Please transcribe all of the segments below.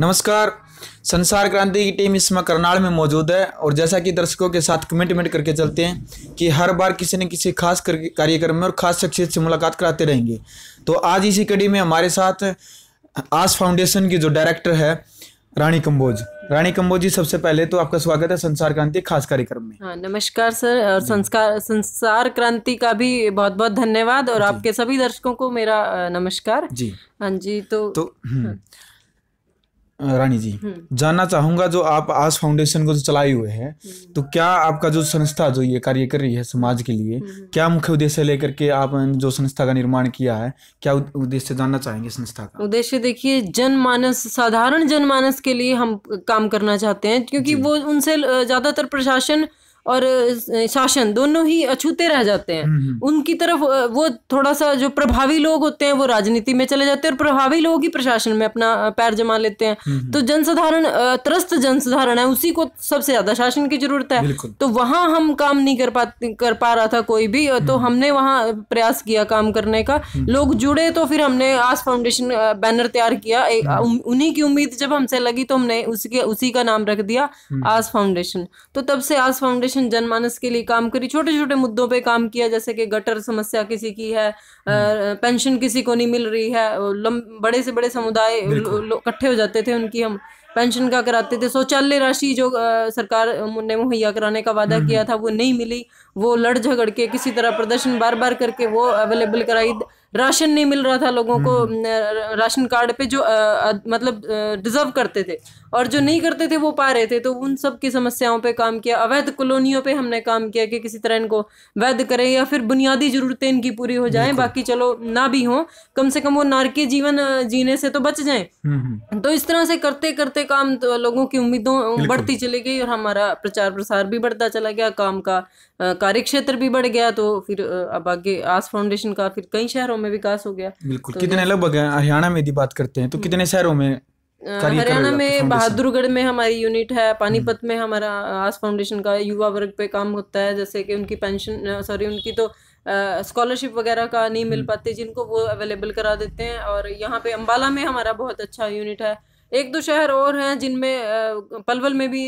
नमस्कार संसार क्रांति की टीम इस समय करनाल में मौजूद है और जैसा कि दर्शकों के साथ कमिटमेंट करके चलते हैं कि हर बार किसी न किसी खास कार्यक्रम में और खास शख्सियत से मुलाकात कराते रहेंगे तो आज इसी कड़ी में हमारे साथ आस फाउंडेशन की जो डायरेक्टर है रानी कंबोज रानी कम्बोज जी सबसे पहले तो आपका स्वागत है संसार क्रांति खास कार्यक्रम में हाँ नमस्कार सर और संस्कार संसार क्रांति का भी बहुत बहुत धन्यवाद और आपके सभी दर्शकों को मेरा नमस्कार जी हाँ जी तो, तो हम्म। हाँ। रानी जी हम्म। जानना चाहूंगा जो आप आज फाउंडेशन को जो चलाए हुए हैं हम्म। तो क्या आपका जो संस्था जो ये कार्य कर रही है समाज के लिए हम्म। क्या मुख्य उद्देश्य लेकर के आप जो संस्था का निर्माण किया है क्या उद्देश्य जानना चाहेंगे संस्था का उद्देश्य देखिए जनमानस साधारण जनमानस के लिए हम काम करना चाहते हैं क्योंकि वो उनसे ज्यादातर प्रशासन और शासन दोनों ही अछूते रह जाते हैं हम्म, हम्म। उनकी तरफ वो थोड़ा सा जो प्रभावी लोग होते हैं वो राजनीति में चले जाते हैं और प्रभावी लोग ही प्रशासन में अपना पैर जमा लेते हैं हम्म, तो जनसाधारण त्रस्त जनसाधारण है उसी को सबसे ज्यादा शासन की जरूरत है तो वहां हम काम नहीं कर पा कर पा रहा था कोई भी तो हमने वहां प्रयास किया काम करने का लोग जुड़े तो फिर हमने आस फाउंडेशन बैनर तैयार किया उन्हीं की उम्मीद जब हमसे लगी तो हमने उसके उसी का नाम रख दिया आस फाउंडेशन तो तब से आस फाउंडेशन ऑर्गेनाइजेशन जनमानस के लिए काम करी छोटे छोटे मुद्दों पे काम किया जैसे कि गटर समस्या किसी की है हम्म। पेंशन किसी को नहीं मिल रही है बड़े से बड़े समुदाय इकट्ठे हो जाते थे उनकी हम पेंशन का कराते थे शौचालय राशि जो आ, सरकार ने मुहैया कराने का वादा हम्म, किया हम्म। था वो नहीं मिली वो लड़ झगड़ के किसी तरह प्रदर्शन बार बार करके वो अवेलेबल कराई राशन नहीं मिल रहा था लोगों को हम्म। राशन कार्ड पे जो आ, मतलब डिजर्व करते थे और जो नहीं करते थे वो पा रहे थे तो उन सब की समस्याओं पे काम किया अवैध कॉलोनियों पे हमने काम किया कि किसी तरह इनको वैध करें या फिर बुनियादी ज़रूरतें इनकी पूरी हो जाएं बाकी चलो ना भी हों कम से कम वो नारके जीवन जीने से तो बच जाएं हम्म, हम्म। तो इस तरह से करते करते काम तो लोगों की उम्मीदों बढ़ती चली गई और हमारा प्रचार प्रसार भी बढ़ता चला गया काम का कार्यक्षेत्र भी बढ़ गया तो फिर अब आगे आस फाउंडेशन का फिर कई शहरों में विकास हो गया बिल्कुल तो कितने लगभग हरियाणा में यदि बात करते हैं तो कितने शहरों में हरियाणा में बहादुरगढ़ में हमारी यूनिट है हम्म। पानीपत में हमारा आस फाउंडेशन का युवा वर्ग पे काम होता है जैसे कि उनकी पेंशन सॉरी उनकी तो स्कॉलरशिप वगैरह का नहीं मिल हम्म। पाती जिनको वो अवेलेबल करा देते हैं और यहाँ पे अम्बाला में हमारा बहुत अच्छा यूनिट है एक दो शहर और हैं जिनमें पलवल में भी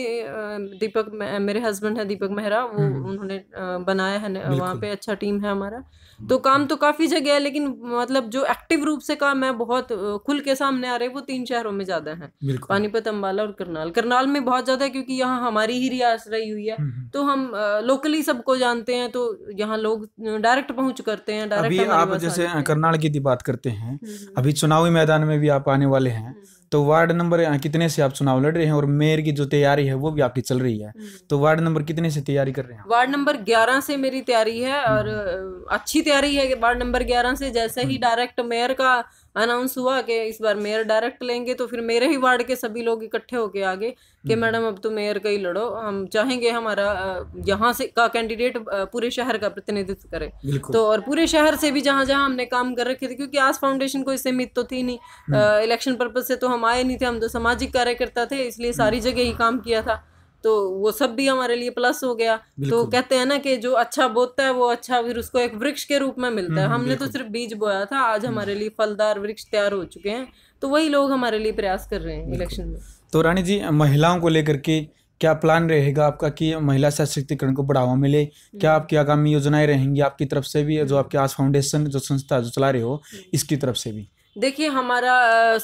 दीपक मेरे हस्बैंड हैं दीपक मेहरा वो हम्म। उन्होंने बनाया है वहाँ पे अच्छा टीम है हमारा हम्म। तो काम तो काफ़ी जगह है लेकिन मतलब जो एक्टिव रूप से काम है बहुत खुल के सामने आ रहे हैं वो तीन शहरों में ज़्यादा है पानीपत अम्बाला और करनाल करनाल में बहुत ज़्यादा है क्योंकि यहाँ हमारी ही रियासत रही हुई है हम्म, तो हम लोकली सबको जानते हैं तो यहाँ लोग डायरेक्ट पहुँच करते हैं डायरेक्ट आप जैसे करनाल की बात करते हैं अभी चुनावी मैदान में भी आप आने वाले हैं तो वार्ड नंबर हाँ, कितने से आप चुनाव लड़ रहे हैं और मेयर की जो तैयारी है वो भी आपकी चल रही है हम्म। तो वार्ड नंबर कितने से तैयारी कर रहे हैं वार्ड नंबर ग्यारह से मेरी तैयारी है और हम्म। अच्छी तैयारी है वार्ड नंबर ग्यारह से जैसे ही हम्म। डायरेक्ट मेयर का अनाउंस हुआ कि इस बार मेयर डायरेक्ट लेंगे तो फिर मेरे ही वार्ड के सभी लोग इकट्ठे होके आगे कि हम्म। मैडम अब तो मेयर का ही लड़ो हम चाहेंगे हमारा यहाँ से का कैंडिडेट पूरे शहर का प्रतिनिधित्व करे तो और पूरे शहर से भी जहाँ जहाँ हमने काम कर रखे थे क्योंकि आज फाउंडेशन को इससे उम्मीद तो थी नहीं इलेक्शन हम्म। पर्पज से तो हम आए नहीं थे हम तो सामाजिक कार्यकर्ता थे इसलिए सारी हम्म। जगह ही काम किया था तो वो सब भी हमारे लिए प्लस हो गया तो कहते हैं ना कि जो अच्छा बोता है वो अच्छा फिर उसको एक वृक्ष के रूप में मिलता है हम्म, हमने तो सिर्फ बीज बोया था आज हम्म। हमारे लिए फलदार वृक्ष तैयार हो चुके हैं तो वही लोग हमारे लिए प्रयास कर रहे हैं इलेक्शन में तो रानी जी महिलाओं को लेकर के क्या प्लान रहेगा आपका कि महिला सशक्तिकरण को बढ़ावा मिले क्या हम्म। आपकी आगामी योजनाएं रहेंगी आपकी तरफ से भी जो आपके आज फाउंडेशन जो संस्था जो चला रहे हो इसकी तरफ से भी देखिए हमारा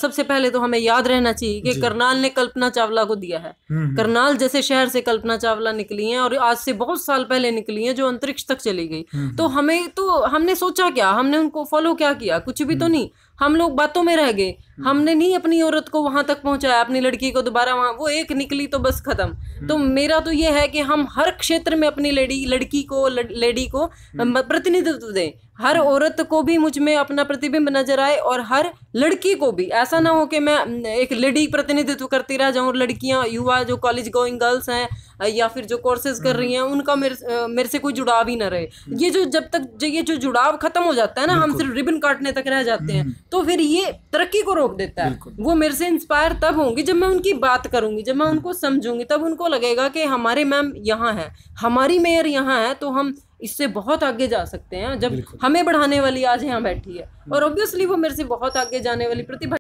सबसे पहले तो हमें याद रहना चाहिए कि करनाल ने कल्पना चावला को दिया है हम्म, हम्म। करनाल जैसे शहर से कल्पना चावला निकली हैं और आज से बहुत साल पहले निकली हैं जो अंतरिक्ष तक चली गई हम्म, तो हमें तो हमने सोचा क्या हमने उनको फॉलो क्या किया कुछ भी तो नहीं हम लोग बातों में रह गए हमने नहीं अपनी औरत को वहां तक पहुंचाया अपनी लड़की को दोबारा वहां वो एक निकली तो बस खत्म हम्म। तो मेरा तो ये है कि हम हर क्षेत्र में अपनी लेडी लड़की को लेडी को हम्म। प्रतिनिधित्व दें हर हम्म। औरत को भी मुझ में अपना प्रतिबिंब नजर आए और हर लड़की को भी ऐसा ना हो कि मैं एक लेडी प्रतिनिधित्व करती रह जाऊँ लड़कियाँ युवा जो कॉलेज गोइंग गर्ल्स हैं या फिर जो कोर्सेज कर रही हैं उनका मेरे मेरे से कोई जुड़ाव ही ना रहे ये जो जब तक जो ये जो जुड़ाव खत्म हो जाता है ना हम सिर्फ रिबन काटने तक रह जाते हैं तो फिर ये तरक्की को रोक रोक देता है वो मेरे से इंस्पायर तब होंगी जब मैं उनकी बात करूंगी जब मैं हम्म। उनको समझूंगी तब उनको लगेगा कि हमारे मैम यहाँ है हमारी मेयर यहाँ है तो हम इससे बहुत आगे जा सकते हैं जब हमें बढ़ाने वाली आज यहाँ बैठी है और ऑब्वियसली हम्म। वो मेरे से बहुत आगे जाने वाली प्रतिभा